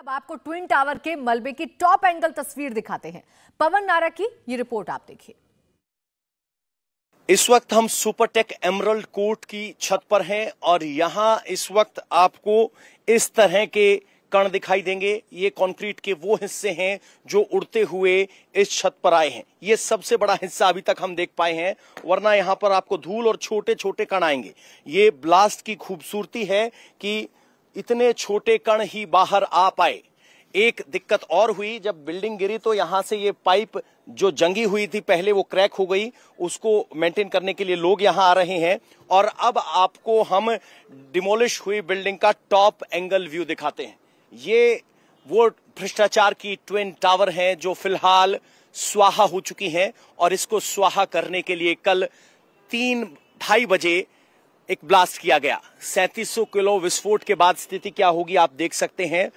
अब आपको twin tower के मलबे की टॉप एंगल तस्वीर दिखाते हैं पवन नारा की ये रिपोर्ट आप देखिए इस वक्त हम सुपरटेक एमरल्ड कोर्ट की छत पर हैं और यहाँ इस वक्त आपको इस तरह के कण दिखाई देंगे ये कंक्रीट के वो हिस्से हैं जो उड़ते हुए इस छत पर आए हैं ये सबसे बड़ा हिस्सा अभी तक हम देख पाए हैं वरना यहाँ पर आपको धूल और छोटे छोटे कण आएंगे ये ब्लास्ट की खूबसूरती है कि इतने छोटे कण ही बाहर आ पाए एक दिक्कत और हुई जब बिल्डिंग गिरी तो यहां से ये पाइप जो जंगी हुई थी पहले वो क्रैक हो गई उसको मेंटेन करने के लिए लोग यहां आ रहे हैं और अब आपको हम डिमोलिश हुई बिल्डिंग का टॉप एंगल व्यू दिखाते हैं ये वो भ्रष्टाचार की ट्विन टावर हैं जो फिलहाल स्वाहा हो चुकी हैं और इसको स्वाहा करने के लिए कल तीन ढाई बजे एक ब्लास्ट किया गया 3700 किलो विस्फोट के बाद स्थिति क्या होगी आप देख सकते हैं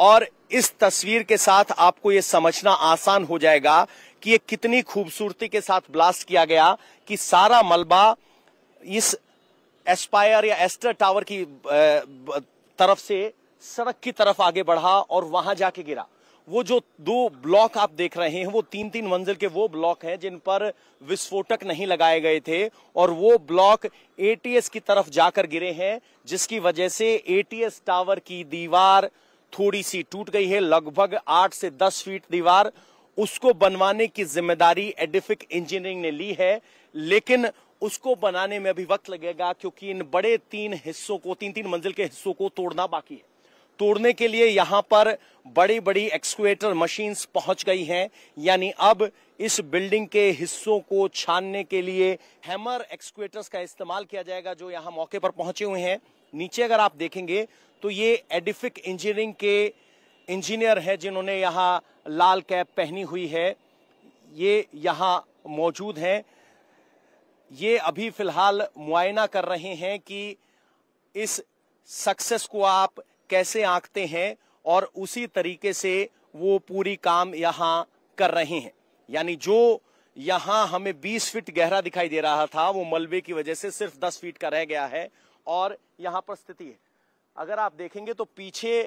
और इस तस्वीर के साथ आपको यह समझना आसान हो जाएगा कि यह कितनी खूबसूरती के साथ ब्लास्ट किया गया कि सारा मलबा इस एस्पायर या एस्टर टावर की तरफ से सड़क की तरफ आगे बढ़ा और वहां जाके गिरा वो जो दो ब्लॉक आप देख रहे हैं वो तीन तीन मंजिल के वो ब्लॉक हैं जिन पर विस्फोटक नहीं लगाए गए थे और वो ब्लॉक एटीएस की तरफ जाकर गिरे हैं जिसकी वजह से एटीएस टावर की दीवार थोड़ी सी टूट गई है लगभग आठ से दस फीट दीवार उसको बनवाने की जिम्मेदारी एडिफिक इंजीनियरिंग ने ली है लेकिन उसको बनाने में अभी वक्त लगेगा क्योंकि इन बड़े तीन हिस्सों को तीन तीन मंजिल के हिस्सों को तोड़ना बाकी है तोड़ने के लिए यहां पर बड़ी बड़ी एक्सक्वेटर मशीन्स पहुंच गई हैं यानी अब इस बिल्डिंग के हिस्सों को छानने के लिए हैमर एक्सक्वेटर्स का इस्तेमाल किया जाएगा जो यहां मौके पर पहुंचे हुए हैं नीचे अगर आप देखेंगे तो ये एडिफिक इंजीनियरिंग के इंजीनियर हैं जिन्होंने यहाँ लाल कैप पहनी हुई है ये यहाँ मौजूद हैं ये अभी फिलहाल मुआयना कर रहे हैं कि इस सक्सेस को आप कैसे आंकते हैं और उसी तरीके से वो पूरी काम यहाँ कर रहे हैं यानी जो यहाँ हमें 20 फीट गहरा दिखाई दे रहा था वो मलबे की वजह से सिर्फ 10 फीट का रह गया है और यहाँ पर स्थिति है अगर आप देखेंगे तो पीछे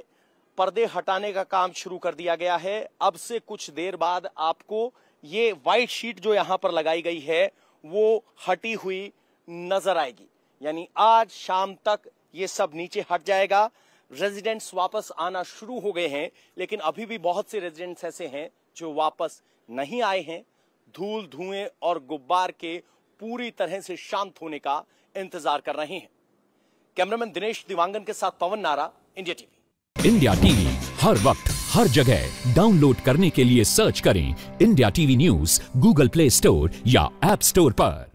पर्दे हटाने का काम शुरू कर दिया गया है अब से कुछ देर बाद आपको ये व्हाइट शीट जो यहाँ पर लगाई गई है वो हटी हुई नजर आएगी यानी आज शाम तक ये सब नीचे हट जाएगा रेजिडेंट्स वापस आना शुरू हो गए हैं लेकिन अभी भी बहुत से रेजिडेंट्स ऐसे हैं जो वापस नहीं आए हैं धूल धुएं और गुब्बार के पूरी तरह से शांत होने का इंतजार कर रहे हैं कैमरामैन दिनेश दिवांगन के साथ पवन नारा इंडिया टीवी इंडिया टीवी हर वक्त हर जगह डाउनलोड करने के लिए सर्च करें India TV news Google Play Store या एप स्टोर पर